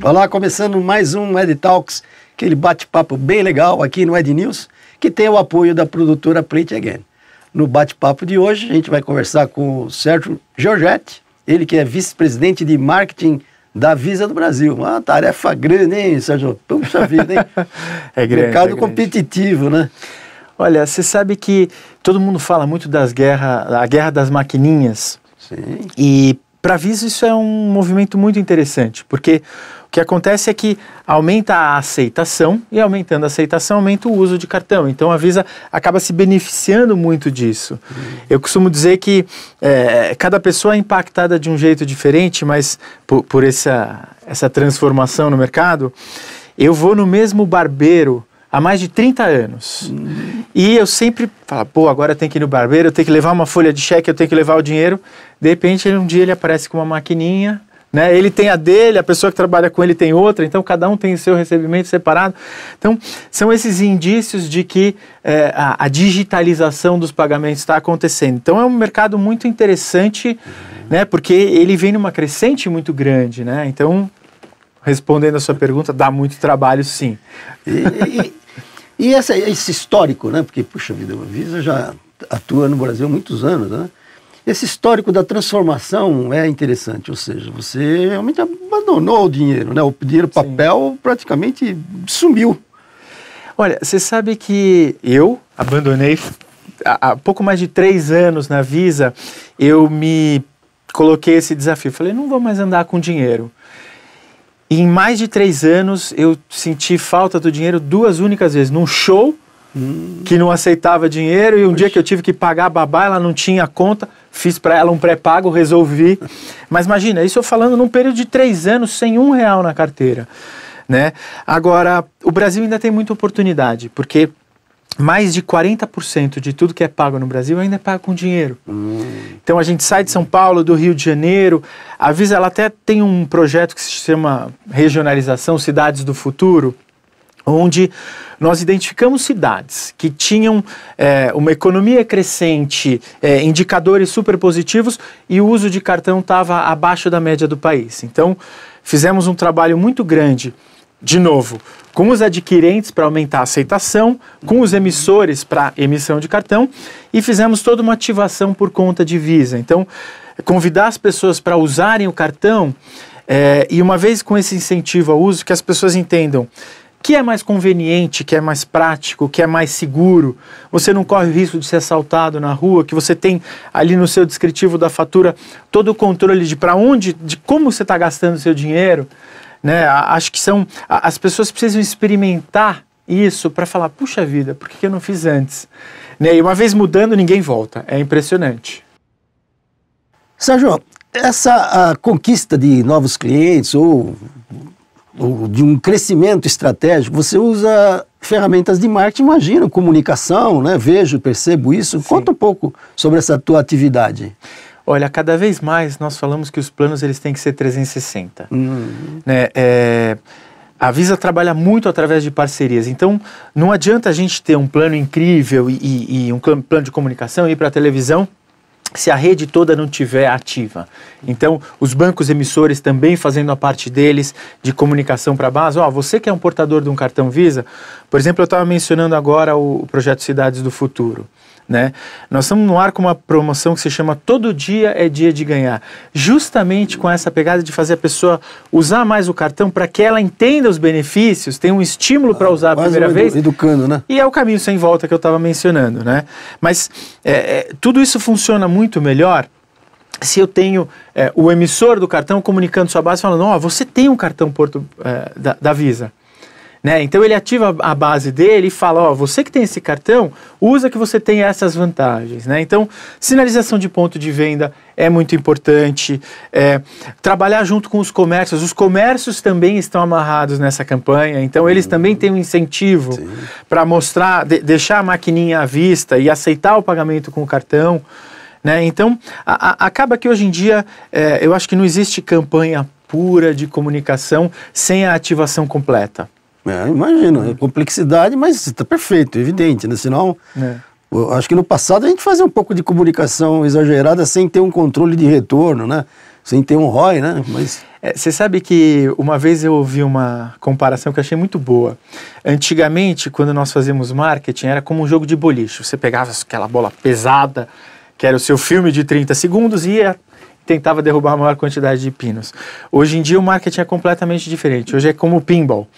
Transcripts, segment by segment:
Olá, começando mais um Ed Talks, aquele bate-papo bem legal aqui no Ed News, que tem o apoio da produtora Print Again. No bate-papo de hoje, a gente vai conversar com o Sérgio Giorgetti, ele que é vice-presidente de marketing da Visa do Brasil. Uma ah, tarefa grande, hein, Sérgio? Puxa vida, hein? é grande. Mercado é grande. competitivo, né? Olha, você sabe que todo mundo fala muito das guerras, a guerra das maquininhas. Sim. E para a Visa isso é um movimento muito interessante, porque o que acontece é que aumenta a aceitação e aumentando a aceitação aumenta o uso de cartão. Então a Visa acaba se beneficiando muito disso. Uhum. Eu costumo dizer que é, cada pessoa é impactada de um jeito diferente, mas por, por essa, essa transformação no mercado. Eu vou no mesmo barbeiro há mais de 30 anos. Uhum. E eu sempre falo, pô, agora tem que ir no barbeiro, eu tenho que levar uma folha de cheque, eu tenho que levar o dinheiro. De repente, um dia ele aparece com uma maquininha, né? Ele tem a dele, a pessoa que trabalha com ele tem outra, então cada um tem o seu recebimento separado. Então, são esses indícios de que é, a, a, digitalização dos pagamentos está acontecendo. Então, é um mercado muito interessante, né? porque ele vem numa crescente muito grande. Né? Então, respondendo a sua pergunta, dá muito trabalho, sim. E, e, e essa, esse histórico, né? porque, puxa vida, a Visa já atua no Brasil há muitos anos, né? Esse histórico da transformação é interessante, ou seja, você realmente abandonou o dinheiro, né? O dinheiro papel Sim. praticamente sumiu. Olha, você sabe que eu abandonei há pouco mais de três anos na Visa, eu me coloquei esse desafio. Falei, não vou mais andar com dinheiro. E em mais de três anos, eu senti falta do dinheiro duas únicas vezes. Num show, hum. que não aceitava dinheiro, e um dia que eu tive que pagar a babá, ela não tinha conta fiz para ela um pré-pago, resolvi. Mas imagina, isso eu falando num período de três anos sem um real na carteira. Né? Agora, o Brasil ainda tem muita oportunidade, porque mais de 40% de tudo que é pago no Brasil ainda é pago com dinheiro. Hum. Então a gente sai de São Paulo, do Rio de Janeiro. A Visa ela até tem um projeto que se chama Regionalização Cidades do Futuro, onde nós identificamos cidades que tinham é, uma economia crescente, é, indicadores super positivos e o uso de cartão estava abaixo da média do país. Então, fizemos um trabalho muito grande, de novo, com os adquirentes para aumentar a aceitação, com os emissores para emissão de cartão e fizemos toda uma ativação por conta de Visa. Então, convidar as pessoas para usarem o cartão é, e uma vez com esse incentivo ao uso, que as pessoas entendam que é mais conveniente, que é mais prático, que é mais seguro. Você não corre o risco de ser assaltado na rua, que você tem ali no seu descritivo da fatura todo o controle de para onde, de como você está gastando o seu dinheiro. Né? Acho que são as pessoas precisam experimentar isso para falar, puxa vida, por que eu não fiz antes? Né? E uma vez mudando, ninguém volta. É impressionante. Sérgio, essa conquista de novos clientes ou de um crescimento estratégico, você usa ferramentas de marketing, imagino, comunicação, né? vejo, percebo isso. Sim. Conta um pouco sobre essa tua atividade. Olha, cada vez mais nós falamos que os planos eles têm que ser 360. Hum. Né? É, a Visa trabalha muito através de parcerias, então não adianta a gente ter um plano incrível e, e, e um plano de comunicação e ir para a televisão se a rede toda não tiver ativa. Então, os bancos emissores também fazendo a parte deles de comunicação para a base. Ó, oh, você que é um portador de um cartão Visa, por exemplo, eu estava mencionando agora o projeto Cidades do Futuro. Né? Nós estamos no ar com uma promoção que se chama Todo Dia é Dia de Ganhar, justamente com essa pegada de fazer a pessoa usar mais o cartão para que ela entenda os benefícios, tenha um estímulo para ah, usar ah, a primeira edu vez. Educando, né? E é o caminho sem volta que eu estava mencionando, né? Mas é, é, tudo isso funciona muito melhor se eu tenho é, o emissor do cartão comunicando sua base, falando: Ó, oh, você tem um cartão Porto, é, da, da, Visa. Né? Então ele ativa a base dele e fala: ó, você que tem esse cartão, usa que você tem essas vantagens. Né? Então, sinalização de ponto de venda é muito importante. É, trabalhar junto com os comércios, os comércios também estão amarrados nessa campanha, então eles uhum. também têm um incentivo para mostrar, de, deixar a maquininha à vista e aceitar o pagamento com o cartão. Né? Então, a, a, acaba que hoje em dia é, eu acho que não existe campanha pura de comunicação sem a ativação completa. É, é. complexidade, mas está perfeito, evidente, né? Senão, é. eu acho que no passado a gente fazia um pouco de comunicação exagerada sem ter um controle de retorno, né? Sem ter um ROI, né? Mas... É, você sabe que uma vez eu ouvi uma comparação que eu achei muito boa. Antigamente, quando nós fazíamos marketing, era como um jogo de boliche. Você pegava aquela bola pesada, que era o seu filme de 30 segundos, e ia tentava derrubar a maior quantidade de pinos. Hoje em dia o marketing é completamente diferente. Hoje é como pinball.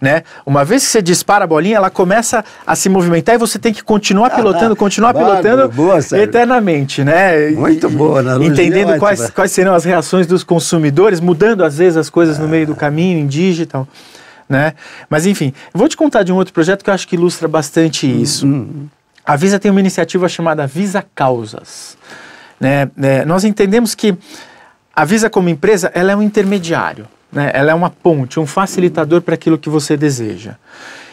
Né? Uma vez que você dispara a bolinha, ela começa a se movimentar e você tem que continuar ah, pilotando, tá. continuar Bárbaro, pilotando boa, eternamente, né? Muito boa, né? na Entendendo é quais, quais serão as reações dos consumidores, mudando às vezes as coisas ah. no é. meio do caminho, em digital, né? Mas enfim, vou te contar de um outro projeto que eu acho que ilustra bastante isso. Hum, hum. A Visa tem uma iniciativa chamada Visa Causas. Né, né? nós entendemos que a Visa como empresa, ela é um intermediário, né? ela é uma ponte, um facilitador para aquilo que você deseja.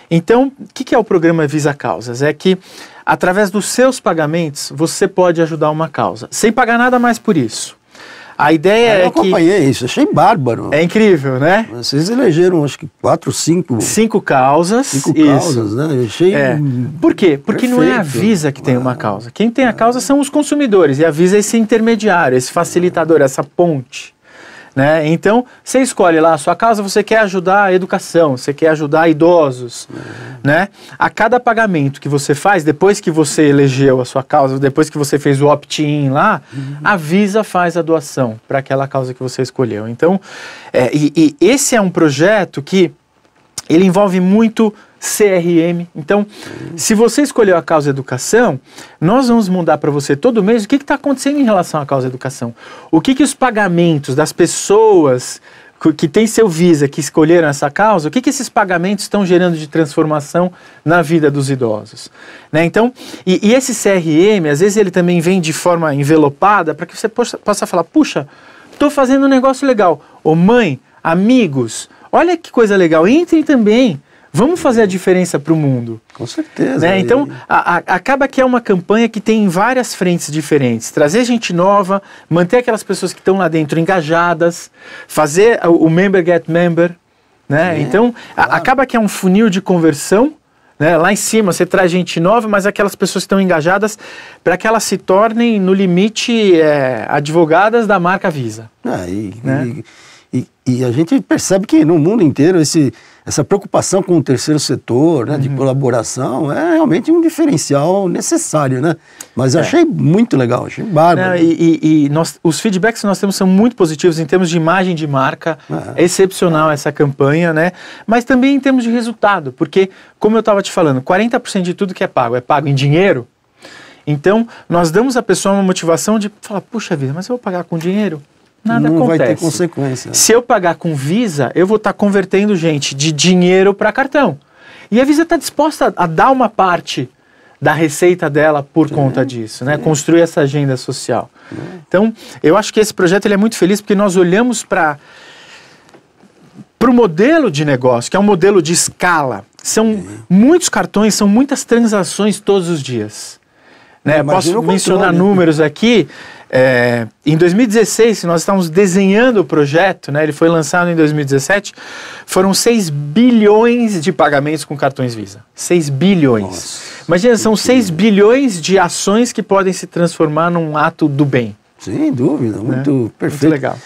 Então, o que, que é o programa Visa Causas? É que, através dos seus pagamentos, você pode ajudar uma causa, sem pagar nada mais por isso. A ideia eu é acompanhei isso, achei bárbaro. É incrível, né? Vocês elegeram, acho que quatro, cinco... Cinco causas. Cinco isso. causas, né? Eu achei... É. Por quê? Porque Perfeito. não é a Visa que tem ah. uma causa. Quem tem a causa são os consumidores, e a Visa é esse intermediário, esse facilitador, essa ponte. Né? Então, você escolhe lá a sua casa, você quer ajudar a educação, você quer ajudar idosos. Uhum. Né? A cada pagamento que você faz, depois que você elegeu a sua causa, depois que você fez o opt-in lá, uhum. a Visa faz a doação para aquela causa que você escolheu. Então, é, e, e esse é um projeto que ele envolve muito CRM. Então, se você escolheu a causa educação, nós vamos mudar para você todo mês o que está acontecendo em relação à causa educação. O que, que os pagamentos das pessoas que tem seu Visa, que escolheram essa causa, o que, que esses pagamentos estão gerando de transformação na vida dos idosos? Né? Então, e, e esse CRM, às vezes ele também vem de forma envelopada para que você possa, possa falar, puxa, estou fazendo um negócio legal. Ô mãe, amigos, olha que coisa legal, entrem também vamos fazer a diferença para o mundo. Com certeza. Né? Então, a, a, acaba que é uma campanha que tem várias frentes diferentes. Trazer gente nova, manter aquelas pessoas que estão lá dentro engajadas, fazer o, o member get member. Né? É, então, claro. a, acaba que é um funil de conversão. Né? Lá em cima você traz gente nova, mas aquelas pessoas que estão engajadas para que elas se tornem, no limite, é, advogadas da marca Visa. Ah, e, né? e, e, e a gente percebe que no mundo inteiro esse essa preocupação com o terceiro setor, né, uhum. de colaboração, é realmente um diferencial necessário, né? Mas é. achei muito legal, achei bárbaro. Não, e, e, e nós, os feedbacks que nós temos são muito positivos em termos de imagem de marca, é, é excepcional essa campanha, né? Mas também em termos de resultado, porque, como eu estava te falando, 40% de tudo que é pago é pago em dinheiro, então nós damos à pessoa uma motivação de falar, puxa vida, mas eu vou pagar com dinheiro? nada não acontece. Não vai ter consequência. Se eu pagar com Visa, eu vou estar tá convertendo, gente, de dinheiro para cartão. E a Visa está disposta a dar uma parte da receita dela por é, conta disso, né? É. Construir essa agenda social. É. Então, eu acho que esse projeto ele é muito feliz porque nós olhamos para para o modelo de negócio, que é um modelo de escala. São muitos cartões, são muitas transações todos os dias. Né? Posso mencionar números aqui. É, em 2016, nós estávamos desenhando o projeto, né, ele foi lançado em 2017, foram 6 bilhões de pagamentos com cartões Visa. 6 bilhões. Nossa, Imagina, são incrível. 6 bilhões de ações que podem se transformar num ato do bem. Sem dúvida, né? muito né? perfeito. Muito legal.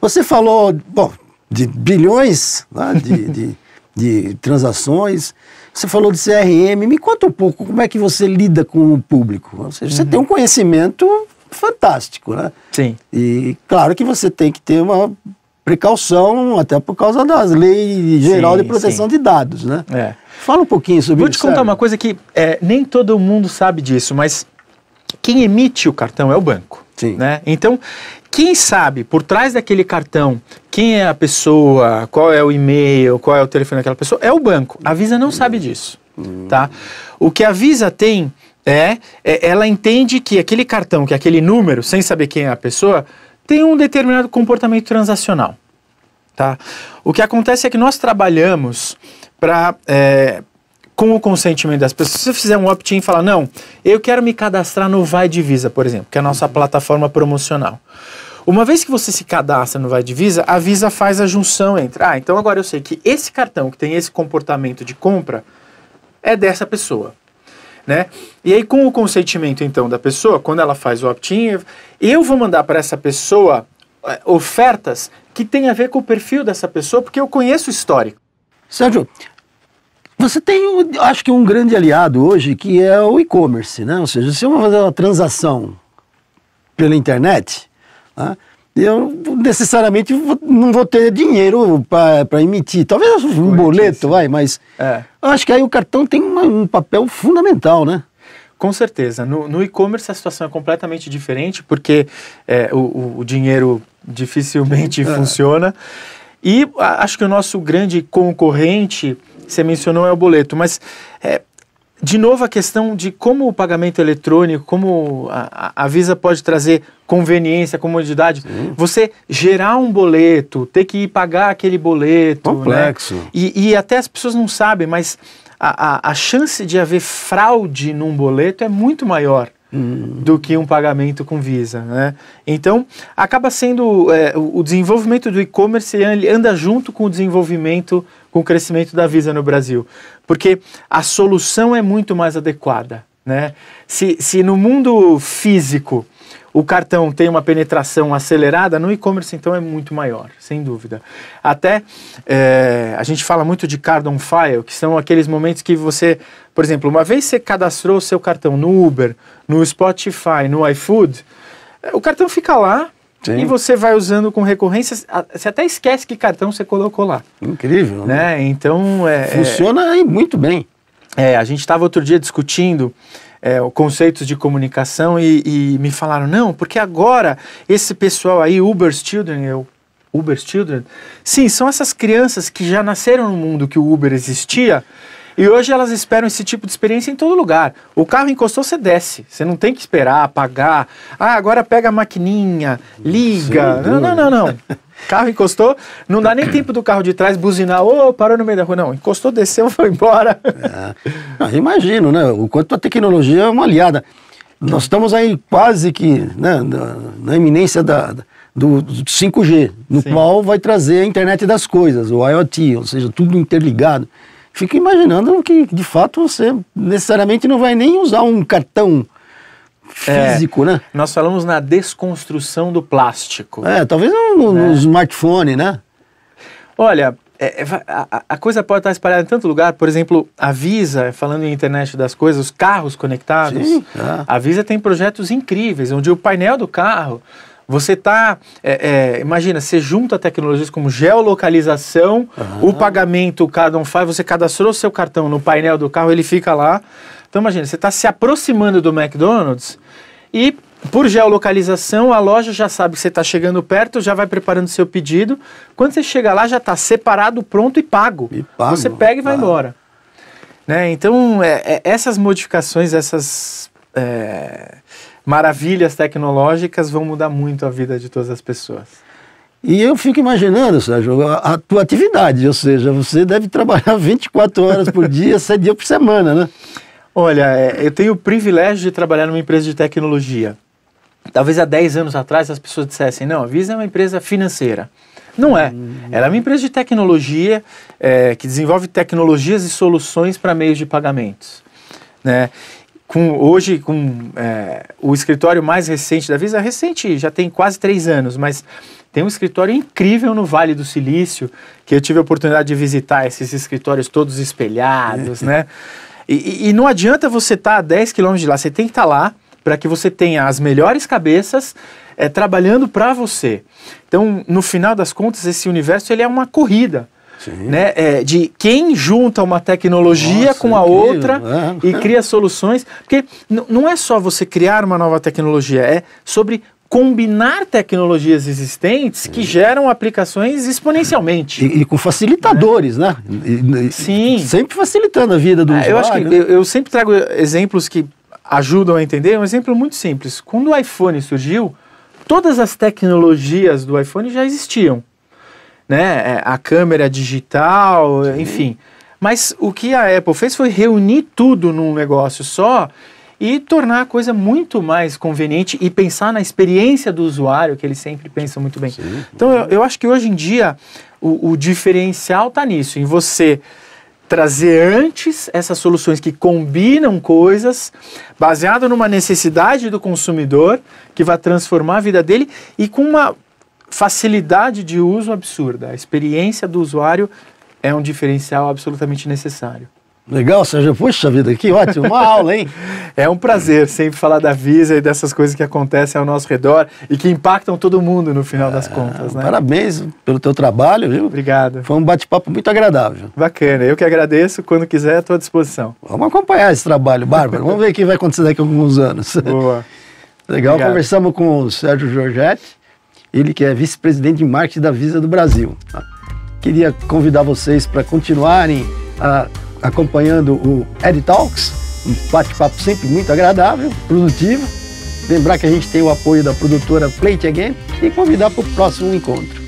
Você falou, bom, de bilhões né, de, de, de transações. Você falou de CRM. Me conta um pouco como é que você lida com o público. Ou seja, uhum. você tem um conhecimento fantástico, né? Sim. E claro que você tem que ter uma precaução, até por causa das leis geral sim, de proteção sim. de dados, né? É. Fala um pouquinho sobre isso. Vou te contar uma coisa que é, nem todo mundo sabe disso, mas quem emite o cartão é o banco. Sim. Né? Então, quem sabe por trás daquele cartão quem é a pessoa, qual é o e-mail, qual é o telefone daquela pessoa, é o banco. A Visa não sabe disso. Hum. Tá? O que a Visa tem é, é, ela entende que aquele cartão, que é aquele número, sem saber quem é a pessoa, tem um determinado comportamento transacional. Tá? O que acontece é que nós trabalhamos para é, com o consentimento das pessoas. Se você fizer um opt-in e falar, não, eu quero me cadastrar no Vai Divisa, por exemplo, que é a nossa plataforma promocional. Uma vez que você se cadastra no Vai Divisa, a Visa faz a junção entre, ah, então agora eu sei que esse cartão que tem esse comportamento de compra é dessa pessoa né? E aí com o consentimento então da pessoa, quando ela faz o opt-in, eu vou mandar para essa pessoa eh, ofertas que tem a ver com o perfil dessa pessoa, porque eu conheço o histórico. Sérgio, você tem, acho que um grande aliado hoje que é o e-commerce, né? Ou seja, se eu vou fazer uma transação pela internet, né? eu necessariamente não vou ter dinheiro para emitir. Talvez um boleto, vai, mas é. eu acho que aí o cartão tem uma, um papel fundamental, né? Com certeza. No, no e-commerce a situação é completamente diferente, porque é, o, o, dinheiro dificilmente é. funciona. E a, acho que o nosso grande concorrente, você mencionou, é o boleto, mas é, de novo a questão de como o pagamento eletrônico, como a, a Visa pode trazer conveniência, comodidade. Sim. Você gerar um boleto, ter que ir pagar aquele boleto. Né? Complexo. Né? E, e até as pessoas não sabem, mas a, a, a, chance de haver fraude num boleto é muito maior. Hum. Do que um pagamento com Visa, né? Então, acaba sendo é, o desenvolvimento do e-commerce ele anda junto com o desenvolvimento, com o crescimento da Visa no Brasil, porque a solução é muito mais adequada, né? Se, se no mundo físico o cartão tem uma penetração acelerada, no e-commerce então é muito maior, sem dúvida. Até é, a gente fala muito de card on file, que são aqueles momentos que você, por exemplo, uma vez você cadastrou o seu cartão no Uber, no Spotify, no iFood, o cartão fica lá, Sim. E você vai usando com recorrência, você até esquece que cartão você colocou lá. Incrível, né? né? Então é, Funciona é... muito bem. É, é a gente estava outro dia discutindo é, conceitos de comunicação e, e, me falaram, não, porque agora esse pessoal aí, Uber's Children, eu, Uber's Children, sim, são essas crianças que já nasceram no mundo que o Uber existia e hoje elas esperam esse tipo de experiência em todo lugar. O carro encostou, você desce. Você não tem que esperar, pagar. Ah, agora pega a maquininha, liga. Sim, não, não, não, não. carro encostou, não dá nem tempo do carro de trás buzinar, ô, oh, parou no meio da rua. Não, encostou, desceu, foi embora. É. imagino, né? O quanto a tecnologia é uma aliada. Nós estamos aí quase que né, na, na iminência da, do, do 5G, no Sim. qual vai trazer a internet das coisas, o IoT, ou seja, tudo interligado fica imaginando que, de fato, você necessariamente não vai nem usar um cartão é. físico, é, né? Nós falamos na desconstrução do plástico. É, talvez no, né? smartphone, né? Olha, é, é a, a, coisa pode estar espalhada em tanto lugar, por exemplo, a Visa, falando em internet das coisas, os carros conectados. Sim, é. A Visa tem projetos incríveis, onde o painel do carro você está. É, é, imagina, você junta tecnologias como geolocalização, uhum. o pagamento cada um faz, você cadastrou seu cartão no painel do carro, ele fica lá. Então, imagina, você está se aproximando do McDonald's e por geolocalização, a loja já sabe que você está chegando perto, já vai preparando seu pedido. Quando você chega lá, já está separado, pronto e pago. E pago você pega e vai ah. embora. Né? Então, é, é, essas modificações, essas é, maravilhas tecnológicas vão mudar muito a vida de todas as pessoas. E eu fico imaginando, Sérgio, a, a tua atividade, ou seja, você deve trabalhar 24 horas por dia, 7 dias por semana, né? Olha, é, eu tenho o privilégio de trabalhar numa empresa de tecnologia. Talvez há 10 anos atrás as pessoas dissessem, não, a Visa é uma empresa financeira. Não é. Hum. Ela é uma empresa de tecnologia é, que desenvolve tecnologias e soluções para meios de pagamentos. Né? com hoje com é, o escritório mais recente da Visa, recente já tem quase três anos, mas tem um escritório incrível no Vale do Silício, que eu tive a oportunidade de visitar esses escritórios todos espelhados, é. né? E, e, não adianta você estar tá a 10 quilômetros de lá, você tem que estar tá lá para que você tenha as melhores cabeças é, trabalhando para você. Então, no final das contas, esse universo ele é uma corrida né? É, de quem junta uma tecnologia Nossa, com a incrível, outra né? e cria soluções. Porque não é só você criar uma nova tecnologia, é sobre combinar tecnologias existentes que geram aplicações exponencialmente. E, e com facilitadores, né? né? E, e, Sim. Sempre facilitando a vida do é, ah, usuário. Eu acho que né? eu, eu sempre trago exemplos que ajudam a entender. Um exemplo muito simples. Quando o iPhone surgiu, todas as tecnologias do iPhone já existiam né, é, a câmera digital, Sim. enfim. Mas o que a Apple fez foi reunir tudo num negócio só e tornar a coisa muito mais conveniente e pensar na experiência do usuário, que eles sempre pensam muito bem. Sim. Então, eu, eu, acho que hoje em dia o, o diferencial está nisso, em você trazer antes essas soluções que combinam coisas, baseado numa necessidade do consumidor, que vai transformar a vida dele, e com uma facilidade de uso absurda. A experiência do usuário é um diferencial absolutamente necessário. Legal, Sérgio. Puxa vida, que ótimo. Uma aula, hein? É um prazer sempre falar da Visa e dessas coisas que acontecem ao nosso redor e que impactam todo mundo no final é, das ah, contas, né? Parabéns pelo teu trabalho, viu? Obrigado. Foi um bate-papo muito agradável. Bacana. Eu que agradeço. Quando quiser, estou à disposição. Vamos acompanhar esse trabalho, Bárbara. Vamos ver o que vai acontecer daqui a alguns anos. Boa. Legal. Obrigado. Conversamos com o Sérgio Giorgetti ele que é vice-presidente de marketing da Visa do Brasil. Tá? Queria convidar vocês para continuarem a, acompanhando o Ed Talks, um bate-papo sempre muito agradável, produtivo. Lembrar que a gente tem o apoio da produtora Plate Again e convidar para o próximo encontro.